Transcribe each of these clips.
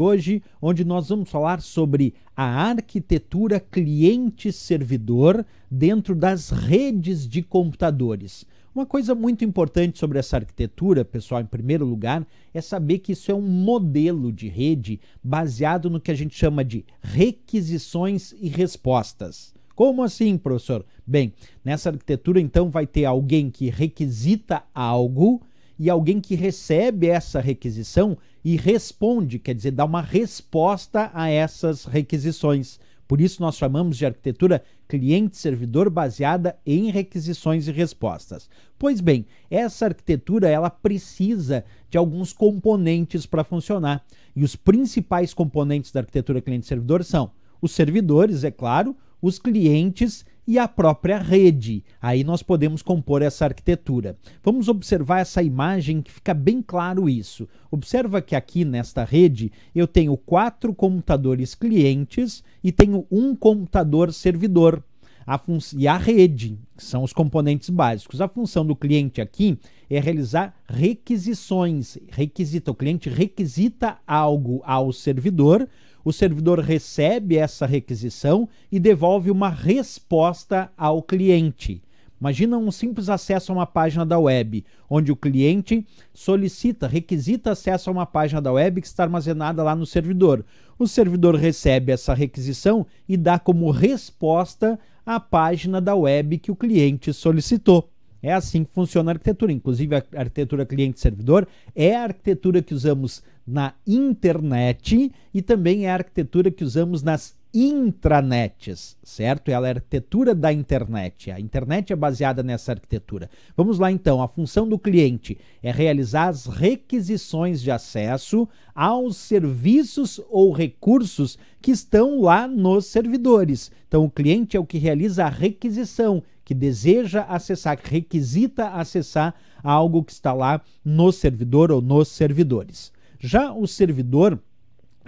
hoje, onde nós vamos falar sobre a arquitetura cliente-servidor dentro das redes de computadores. Uma coisa muito importante sobre essa arquitetura, pessoal, em primeiro lugar, é saber que isso é um modelo de rede baseado no que a gente chama de requisições e respostas. Como assim, professor? Bem, nessa arquitetura então vai ter alguém que requisita algo e alguém que recebe essa requisição e responde, quer dizer, dá uma resposta a essas requisições. Por isso nós chamamos de arquitetura cliente-servidor baseada em requisições e respostas. Pois bem, essa arquitetura ela precisa de alguns componentes para funcionar. E os principais componentes da arquitetura cliente-servidor são os servidores, é claro, os clientes e a própria rede. Aí nós podemos compor essa arquitetura. Vamos observar essa imagem que fica bem claro isso. Observa que aqui nesta rede eu tenho quatro computadores clientes e tenho um computador servidor a e a rede, que são os componentes básicos. A função do cliente aqui é realizar requisições. Requisita, o cliente requisita algo ao servidor, o servidor recebe essa requisição e devolve uma resposta ao cliente. Imagina um simples acesso a uma página da web, onde o cliente solicita, requisita acesso a uma página da web que está armazenada lá no servidor. O servidor recebe essa requisição e dá como resposta a página da web que o cliente solicitou. É assim que funciona a arquitetura. Inclusive, a arquitetura cliente-servidor é a arquitetura que usamos na internet e também é a arquitetura que usamos nas intranets, certo? É a arquitetura da internet. A internet é baseada nessa arquitetura. Vamos lá então. A função do cliente é realizar as requisições de acesso aos serviços ou recursos que estão lá nos servidores. Então, o cliente é o que realiza a requisição, que deseja acessar, que requisita acessar algo que está lá no servidor ou nos servidores. Já o servidor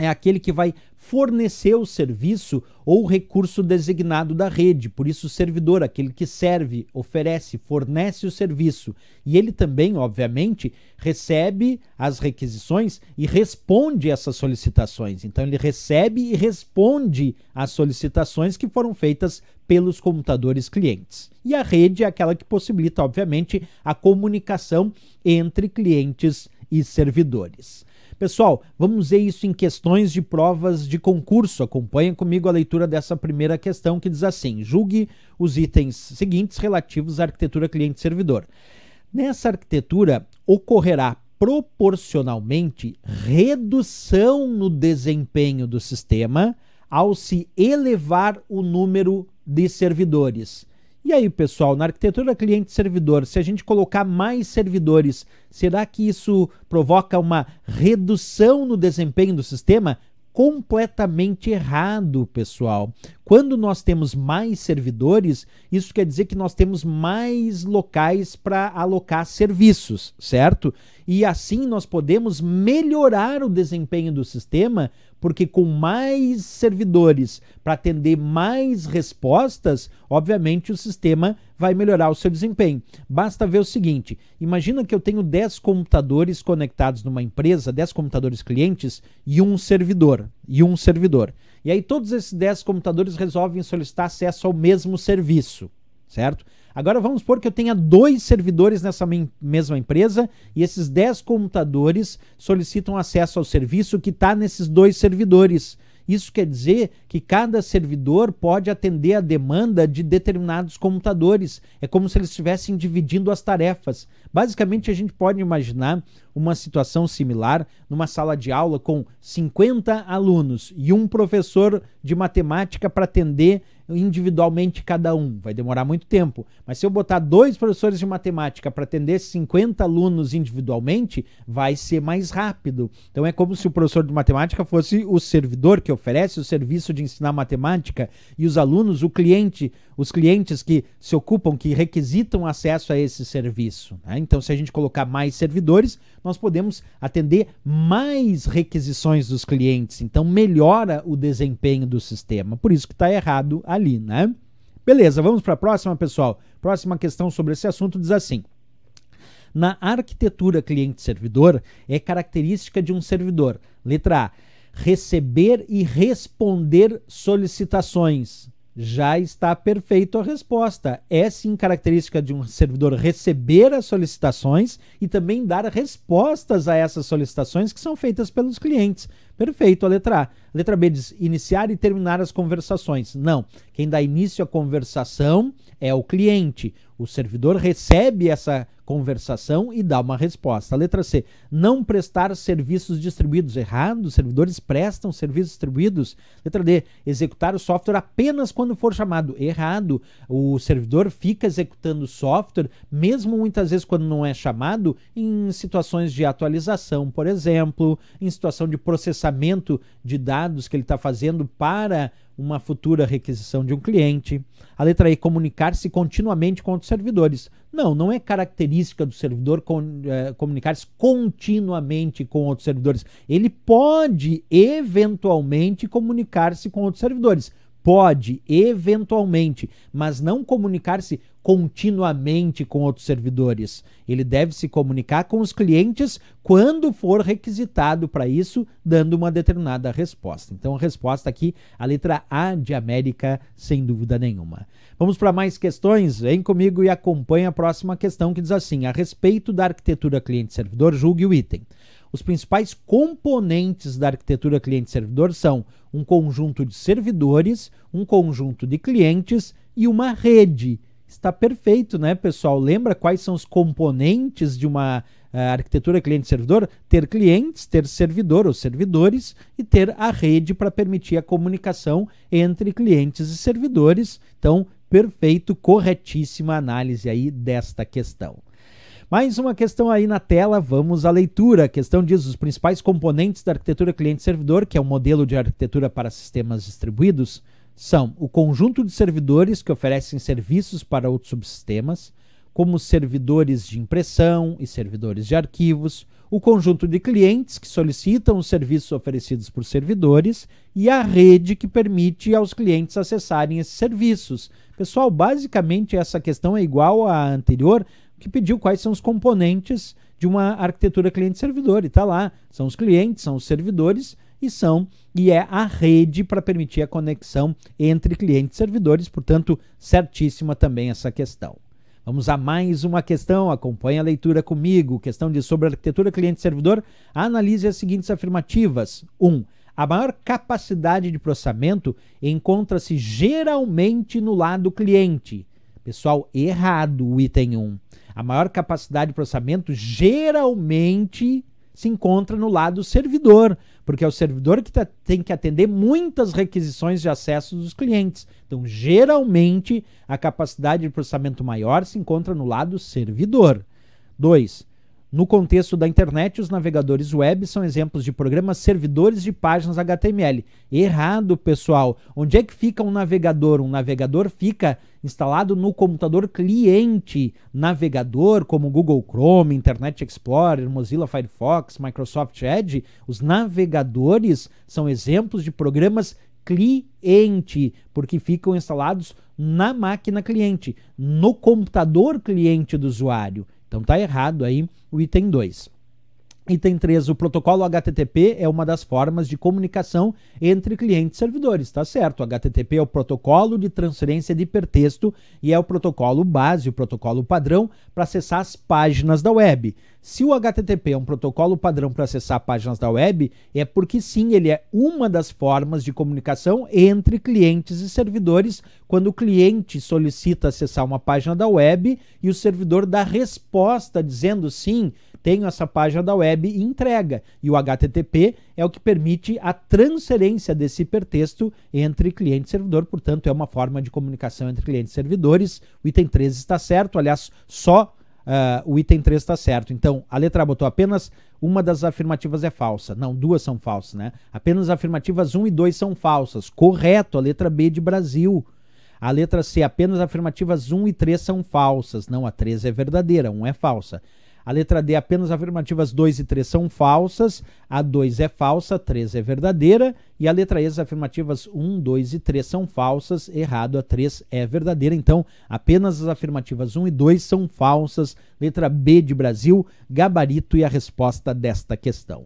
é aquele que vai fornecer o serviço ou o recurso designado da rede, por isso o servidor, aquele que serve, oferece, fornece o serviço. E ele também, obviamente, recebe as requisições e responde essas solicitações. Então ele recebe e responde às solicitações que foram feitas pelos computadores clientes. E a rede é aquela que possibilita, obviamente, a comunicação entre clientes e servidores. Pessoal, vamos ver isso em questões de provas de concurso. Acompanhe comigo a leitura dessa primeira questão que diz assim: julgue os itens seguintes relativos à arquitetura cliente-servidor. Nessa arquitetura ocorrerá proporcionalmente redução no desempenho do sistema ao se elevar o número de servidores. E aí, pessoal, na arquitetura cliente-servidor, se a gente colocar mais servidores, será que isso provoca uma redução no desempenho do sistema? Completamente errado, pessoal. Quando nós temos mais servidores, isso quer dizer que nós temos mais locais para alocar serviços, certo? e assim nós podemos melhorar o desempenho do sistema, porque com mais servidores para atender mais respostas, obviamente o sistema vai melhorar o seu desempenho. Basta ver o seguinte: imagina que eu tenho 10 computadores conectados numa empresa, 10 computadores clientes e um servidor, e um servidor. E aí todos esses 10 computadores resolvem solicitar acesso ao mesmo serviço certo? Agora vamos supor que eu tenha dois servidores nessa mesma empresa e esses 10 computadores solicitam acesso ao serviço que está nesses dois servidores. Isso quer dizer que cada servidor pode atender a demanda de determinados computadores. É como se eles estivessem dividindo as tarefas. Basicamente, a gente pode imaginar uma situação similar numa sala de aula com 50 alunos e um professor de matemática para atender individualmente cada um, vai demorar muito tempo. Mas se eu botar dois professores de matemática para atender 50 alunos individualmente, vai ser mais rápido. Então é como se o professor de matemática fosse o servidor que oferece o serviço de ensinar matemática e os alunos, o cliente, os clientes que se ocupam, que requisitam acesso a esse serviço. Né? Então, se a gente colocar mais servidores, nós podemos atender mais requisições dos clientes. Então melhora o desempenho do sistema. Por isso que está errado ali ali, né? Beleza, vamos para a próxima, pessoal. Próxima questão sobre esse assunto diz assim: Na arquitetura cliente-servidor, é característica de um servidor, letra A, receber e responder solicitações. Já está perfeito a resposta. É sim característica de um servidor receber as solicitações e também dar respostas a essas solicitações que são feitas pelos clientes. Perfeito a letra A. Letra B diz iniciar e terminar as conversações. Não. Quem dá início à conversação é o cliente. O servidor recebe essa conversação e dá uma resposta. Letra C. Não prestar serviços distribuídos. Errado. Os servidores prestam serviços distribuídos. Letra D. Executar o software apenas quando for chamado. Errado. O servidor fica executando o software, mesmo muitas vezes quando não é chamado, em situações de atualização, por exemplo, em situação de processamento de dados dados que ele está fazendo para uma futura requisição de um cliente. A letra E, comunicar-se continuamente com outros servidores. Não, não é característica do servidor eh, comunicar-se continuamente com outros servidores. Ele pode eventualmente comunicar-se com outros servidores, Pode, eventualmente, mas não comunicar-se continuamente com outros servidores. Ele deve se comunicar com os clientes quando for requisitado para isso, dando uma determinada resposta. Então, a resposta aqui, a letra A de América, sem dúvida nenhuma. Vamos para mais questões? Vem comigo e acompanhe a próxima questão que diz assim: a respeito da arquitetura cliente-servidor, julgue o item. Os principais componentes da arquitetura cliente-servidor são um conjunto de servidores, um conjunto de clientes e uma rede. Está perfeito, né, pessoal? Lembra quais são os componentes de uma uh, arquitetura cliente-servidor? Ter clientes, ter servidor ou servidores e ter a rede para permitir a comunicação entre clientes e servidores. Então, perfeito, corretíssima análise aí desta questão. Mais uma questão aí na tela, vamos à leitura. A questão diz: os principais componentes da arquitetura cliente-servidor, que é o um modelo de arquitetura para sistemas distribuídos, são o conjunto de servidores que oferecem serviços para outros subsistemas, como servidores de impressão e servidores de arquivos, o conjunto de clientes que solicitam os serviços oferecidos por servidores e a rede que permite aos clientes acessarem esses serviços. Pessoal, basicamente essa questão é igual à anterior, que pediu quais são os componentes de uma arquitetura cliente-servidor. E está lá, são os clientes, são os servidores e são e é a rede para permitir a conexão entre clientes e servidores, portanto, certíssima também essa questão. Vamos a mais uma questão, acompanhe a leitura comigo. Questão de sobre arquitetura cliente-servidor, analise as seguintes afirmativas. 1. Um, a maior capacidade de processamento encontra-se geralmente no lado cliente. Pessoal, errado o item 1. Um. A maior capacidade de processamento geralmente se encontra no lado servidor, porque é o servidor que tá, tem que atender muitas requisições de acesso dos clientes. Então, geralmente, a capacidade de processamento maior se encontra no lado servidor. 2. No contexto da internet, os navegadores web são exemplos de programas servidores de páginas HTML. Errado, pessoal. Onde é que fica um navegador? Um navegador fica instalado no computador cliente. Navegador como Google Chrome, Internet Explorer, Mozilla Firefox, Microsoft Edge, os navegadores são exemplos de programas cliente, porque ficam instalados na máquina cliente, no computador cliente do usuário. Então tá errado aí o item 2. Item 3, o protocolo HTTP é uma das formas de comunicação entre clientes e servidores, tá certo? O HTTP é o protocolo de transferência de hipertexto e é o protocolo base, o protocolo padrão para acessar as páginas da web. Se o HTTP é um protocolo padrão para acessar páginas da web, é porque sim, ele é uma das formas de comunicação entre clientes e servidores quando o cliente solicita acessar uma página da web e o servidor dá resposta dizendo sim, tenho essa página da web e entrega. E o HTTP é o que permite a transferência desse hipertexto entre cliente e servidor, portanto, é uma forma de comunicação entre clientes e servidores. O item 3 está certo, aliás, só uh, o item 3 está certo. Então, a letra botou apenas uma das afirmativas é falsa. Não, duas são falsas, né? Apenas afirmativas 1 e 2 são falsas. Correto, a letra B de Brasil. A letra C, apenas afirmativas 1 e 3 são falsas. Não, a 3 é verdadeira, 1 é falsa. A letra D, apenas afirmativas 2 e 3 são falsas, a 2 é falsa, 3 é verdadeira, e a letra E, as afirmativas 1, 2 e 3 são falsas, errado, a 3 é verdadeira. Então, apenas as afirmativas 1 e 2 são falsas, letra B de Brasil, gabarito e a resposta desta questão.